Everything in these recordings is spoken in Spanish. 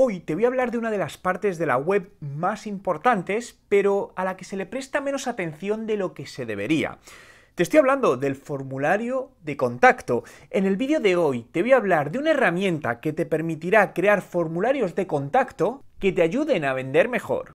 Hoy te voy a hablar de una de las partes de la web más importantes, pero a la que se le presta menos atención de lo que se debería. Te estoy hablando del formulario de contacto. En el vídeo de hoy te voy a hablar de una herramienta que te permitirá crear formularios de contacto que te ayuden a vender mejor.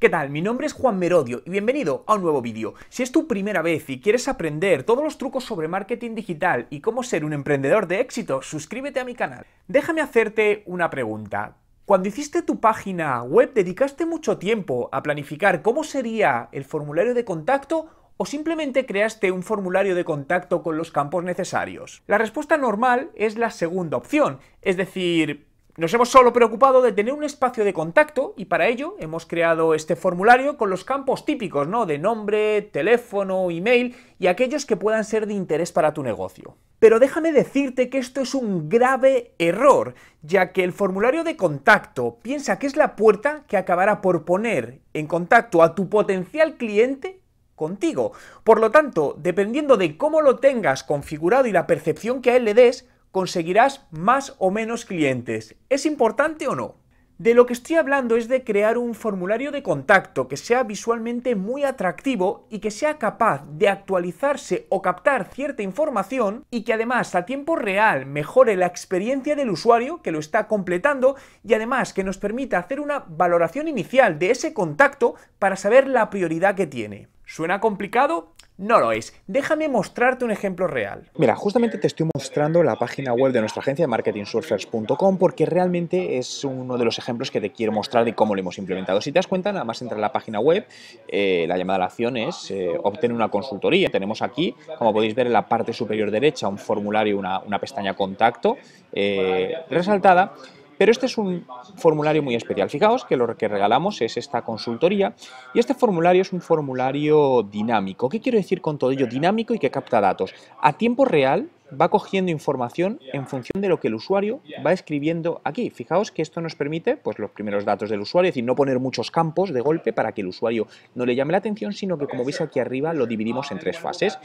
¿Qué tal? Mi nombre es Juan Merodio y bienvenido a un nuevo vídeo. Si es tu primera vez y quieres aprender todos los trucos sobre marketing digital y cómo ser un emprendedor de éxito, suscríbete a mi canal. Déjame hacerte una pregunta. Cuando hiciste tu página web, ¿dedicaste mucho tiempo a planificar cómo sería el formulario de contacto o simplemente creaste un formulario de contacto con los campos necesarios? La respuesta normal es la segunda opción, es decir, nos hemos solo preocupado de tener un espacio de contacto y para ello hemos creado este formulario con los campos típicos, ¿no? De nombre, teléfono, email y aquellos que puedan ser de interés para tu negocio. Pero déjame decirte que esto es un grave error, ya que el formulario de contacto piensa que es la puerta que acabará por poner en contacto a tu potencial cliente contigo. Por lo tanto, dependiendo de cómo lo tengas configurado y la percepción que a él le des, conseguirás más o menos clientes. ¿Es importante o no? De lo que estoy hablando es de crear un formulario de contacto que sea visualmente muy atractivo y que sea capaz de actualizarse o captar cierta información y que además a tiempo real mejore la experiencia del usuario que lo está completando y además que nos permita hacer una valoración inicial de ese contacto para saber la prioridad que tiene. ¿Suena complicado? No lo es. Déjame mostrarte un ejemplo real. Mira, justamente te estoy mostrando la página web de nuestra agencia de marketingsurfers.com porque realmente es uno de los ejemplos que te quiero mostrar de cómo lo hemos implementado. Si te das cuenta, nada más entrar en la página web, eh, la llamada a la acción es eh, obtener una consultoría. Tenemos aquí, como podéis ver en la parte superior derecha, un formulario, una, una pestaña contacto eh, resaltada pero este es un formulario muy especial. Fijaos que lo que regalamos es esta consultoría y este formulario es un formulario dinámico. ¿Qué quiero decir con todo ello? Dinámico y que capta datos. A tiempo real va cogiendo información en función de lo que el usuario va escribiendo aquí. Fijaos que esto nos permite pues, los primeros datos del usuario, es decir, no poner muchos campos de golpe para que el usuario no le llame la atención, sino que como veis aquí arriba lo dividimos en tres fases.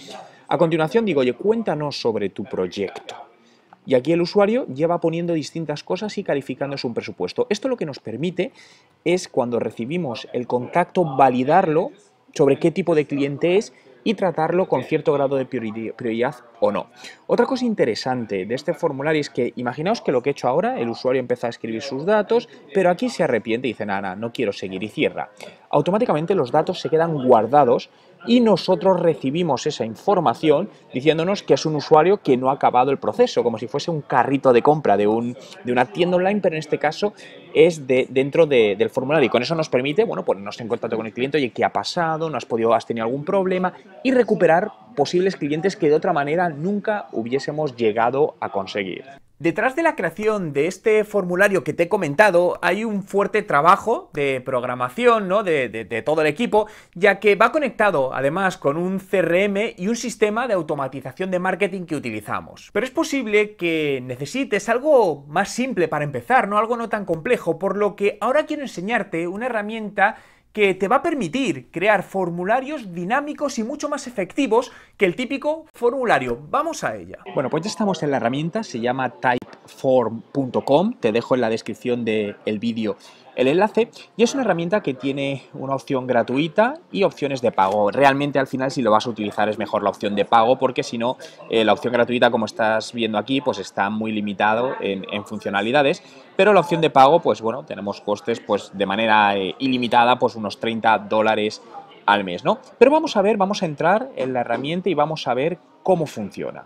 A continuación digo, oye, cuéntanos sobre tu proyecto. Y aquí el usuario lleva poniendo distintas cosas y calificando su presupuesto. Esto lo que nos permite es, cuando recibimos el contacto, validarlo sobre qué tipo de cliente es y tratarlo con cierto grado de prioridad o no. Otra cosa interesante de este formulario es que imaginaos que lo que he hecho ahora, el usuario empieza a escribir sus datos, pero aquí se arrepiente y dice, nada, no quiero seguir y cierra automáticamente los datos se quedan guardados y nosotros recibimos esa información diciéndonos que es un usuario que no ha acabado el proceso, como si fuese un carrito de compra de, un, de una tienda online, pero en este caso es de, dentro del formulario. Y con eso nos permite, bueno, ponernos pues en contacto con el cliente, y ¿qué ha pasado? ¿No has podido, has tenido algún problema? Y recuperar posibles clientes que de otra manera nunca hubiésemos llegado a conseguir. Detrás de la creación de este formulario que te he comentado hay un fuerte trabajo de programación, ¿no? De, todo el equipo, ya que va conectado además con un CRM y un sistema de automatización de marketing que utilizamos. Pero es posible que necesites algo más simple para empezar, ¿no? Algo no tan complejo, por lo que ahora quiero enseñarte una herramienta que te va a permitir crear formularios dinámicos y mucho más efectivos que el típico formulario. Vamos a ella. Bueno, pues ya estamos en la herramienta, se llama typeform.com, te dejo en la descripción del vídeo el enlace y es una herramienta que tiene una opción gratuita y opciones de pago. Realmente al final si lo vas a utilizar es mejor la opción de pago porque si no eh, la opción gratuita como estás viendo aquí pues está muy limitado en, funcionalidades pero la opción de pago pues bueno tenemos costes pues de manera eh, ilimitada pues unos 30 dólares al mes, ¿no? Pero vamos a ver, vamos a entrar en la herramienta y vamos a ver cómo funciona.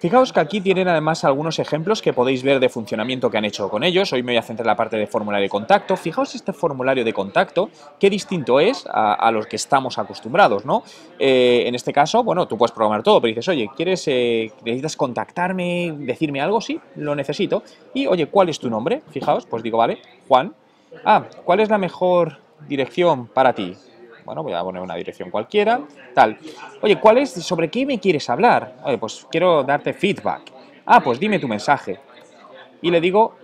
Fijaos que aquí tienen además algunos ejemplos que podéis ver de funcionamiento que han hecho con ellos. Hoy me voy a centrar en la parte de formulario de contacto. Fijaos este formulario de contacto, qué distinto es a, los que estamos acostumbrados, ¿no? Eh, en este caso, bueno, tú puedes programar todo, pero dices, oye, ¿quieres, eh, necesitas contactarme, decirme algo? Sí, lo necesito. Y, oye, ¿cuál es tu nombre? Fijaos, pues digo, vale, Juan. Ah, ¿cuál es la mejor dirección para ti? Bueno, voy a poner una dirección cualquiera, tal. Oye, ¿cuál es, sobre qué me quieres hablar? Oye, pues quiero darte feedback. Ah, pues dime tu mensaje. Y le digo,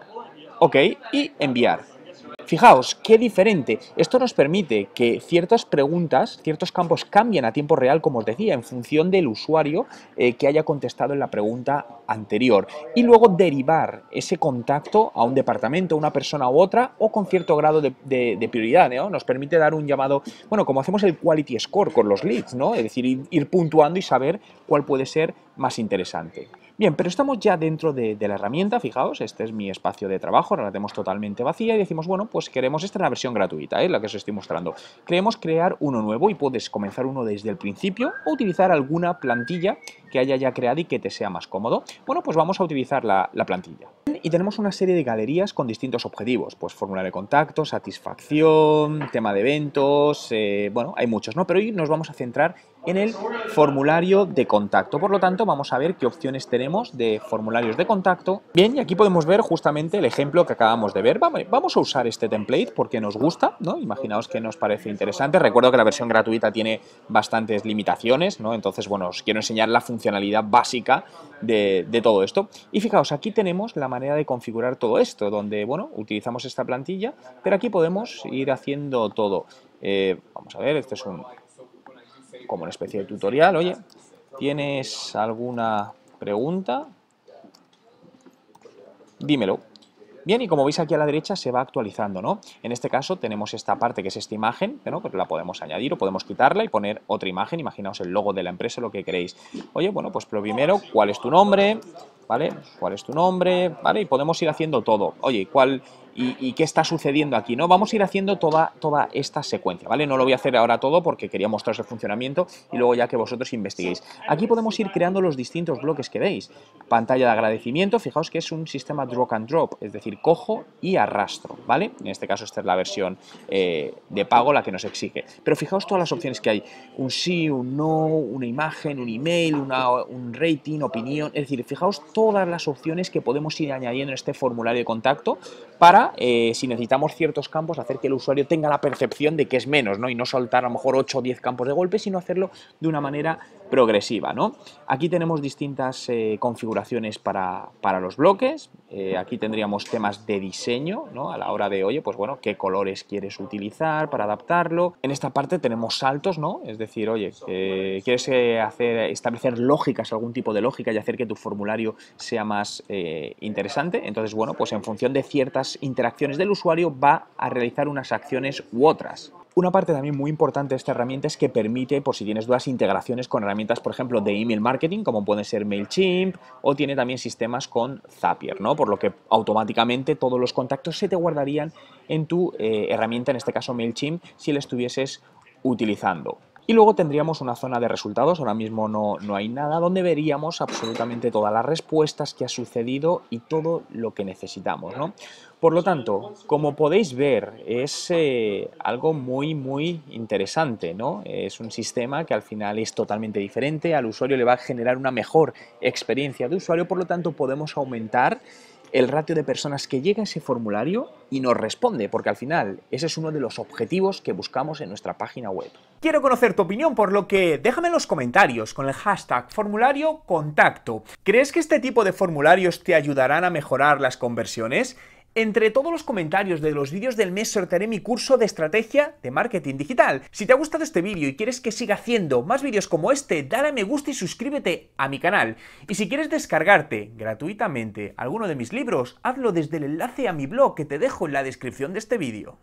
ok, y enviar. Fijaos, qué diferente. Esto nos permite que ciertas preguntas, ciertos campos cambien a tiempo real, como os decía, en función del usuario eh, que haya contestado en la pregunta anterior. Y luego derivar ese contacto a un departamento, una persona u otra, o con cierto grado de, prioridad. Nos permite dar un llamado, bueno, como hacemos el quality score con los leads, ¿no? Es decir, ir puntuando y saber cuál puede ser más interesante. Bien, pero estamos ya dentro de, la herramienta, fijaos, este es mi espacio de trabajo, ahora la tenemos totalmente vacía y decimos, bueno, pues queremos, esta en la versión gratuita, ¿eh? la que os estoy mostrando. Queremos crear uno nuevo y puedes comenzar uno desde el principio o utilizar alguna plantilla que haya ya creado y que te sea más cómodo. Bueno, pues vamos a utilizar la, plantilla. Y tenemos una serie de galerías con distintos objetivos, pues fórmula de contacto, satisfacción, tema de eventos, eh, bueno, hay muchos, ¿no? Pero hoy nos vamos a centrar en el formulario de contacto. Por lo tanto, vamos a ver qué opciones tenemos de formularios de contacto. Bien, y aquí podemos ver justamente el ejemplo que acabamos de ver. Vamos a usar este template porque nos gusta, ¿no? Imaginaos que nos parece interesante. Recuerdo que la versión gratuita tiene bastantes limitaciones, ¿no? Entonces, bueno, os quiero enseñar la funcionalidad básica de, todo esto. Y fijaos, aquí tenemos la manera de configurar todo esto, donde, bueno, utilizamos esta plantilla, pero aquí podemos ir haciendo todo. Eh, vamos a ver, este es un como una especie de tutorial. Oye, ¿tienes alguna pregunta? Dímelo. Bien, y como veis aquí a la derecha se va actualizando, ¿no? En este caso tenemos esta parte que es esta imagen, ¿no? Pero la podemos añadir o podemos quitarla y poner otra imagen. Imaginaos el logo de la empresa, lo que queréis. Oye, bueno, pues primero, ¿cuál es tu nombre? ¿Vale? ¿Cuál es tu nombre? ¿Vale? Y podemos ir haciendo todo. Oye, ¿cuál y, qué está sucediendo aquí, ¿no? Vamos a ir haciendo toda, toda esta secuencia, ¿vale? No lo voy a hacer ahora todo porque quería mostraros el funcionamiento y luego ya que vosotros investiguéis. Aquí podemos ir creando los distintos bloques que veis. Pantalla de agradecimiento, fijaos que es un sistema drop and drop, es decir, cojo y arrastro, ¿vale? En este caso esta es la versión eh, de pago, la que nos exige. Pero fijaos todas las opciones que hay. Un sí, un no, una imagen, un email, un rating, opinión. Es decir, fijaos todas las opciones que podemos ir añadiendo en este formulario de contacto para eh, si necesitamos ciertos campos, hacer que el usuario tenga la percepción de que es menos, ¿no? Y no soltar a lo mejor 8 o 10 campos de golpe, sino hacerlo de una manera progresiva. ¿no? Aquí tenemos distintas eh, configuraciones para, los bloques, eh, aquí tendríamos temas de diseño, ¿no? a la hora de, oye, pues bueno, qué colores quieres utilizar para adaptarlo. En esta parte tenemos saltos, ¿no? es decir, oye, eh, quieres hacer, establecer lógicas, algún tipo de lógica y hacer que tu formulario sea más interesante, entonces bueno, pues en función de ciertas interacciones del usuario va a realizar unas acciones u otras. Una parte también muy importante de esta herramienta es que permite, por si tienes dudas, integraciones con herramientas, por ejemplo, de email marketing, como puede ser MailChimp, o tiene también sistemas con Zapier, ¿no? Por lo que automáticamente todos los contactos se te guardarían en tu eh, herramienta, en este caso MailChimp, si la estuvieses utilizando. Y luego tendríamos una zona de resultados, ahora mismo no, no hay nada, donde veríamos absolutamente todas las respuestas que ha sucedido y todo lo que necesitamos. Por lo tanto, como podéis ver, es eh, algo muy, muy interesante. ¿no? Es un sistema que al final es totalmente diferente, al usuario le va a generar una mejor experiencia de usuario, por lo tanto podemos aumentar el ratio de personas que llega a ese formulario y nos responde, porque al final ese es uno de los objetivos que buscamos en nuestra página web. Quiero conocer tu opinión, por lo que déjame en los comentarios con el hashtag formulario contacto. ¿Crees que este tipo de formularios te ayudarán a mejorar las conversiones? Entre todos los comentarios de los vídeos del mes sortearé mi curso de estrategia de marketing digital. Si te ha gustado este vídeo y quieres que siga haciendo más vídeos como este, dale a me gusta y suscríbete a mi canal. Y si quieres descargarte gratuitamente alguno de mis libros, hazlo desde el enlace a mi blog que te dejo en la descripción de este vídeo.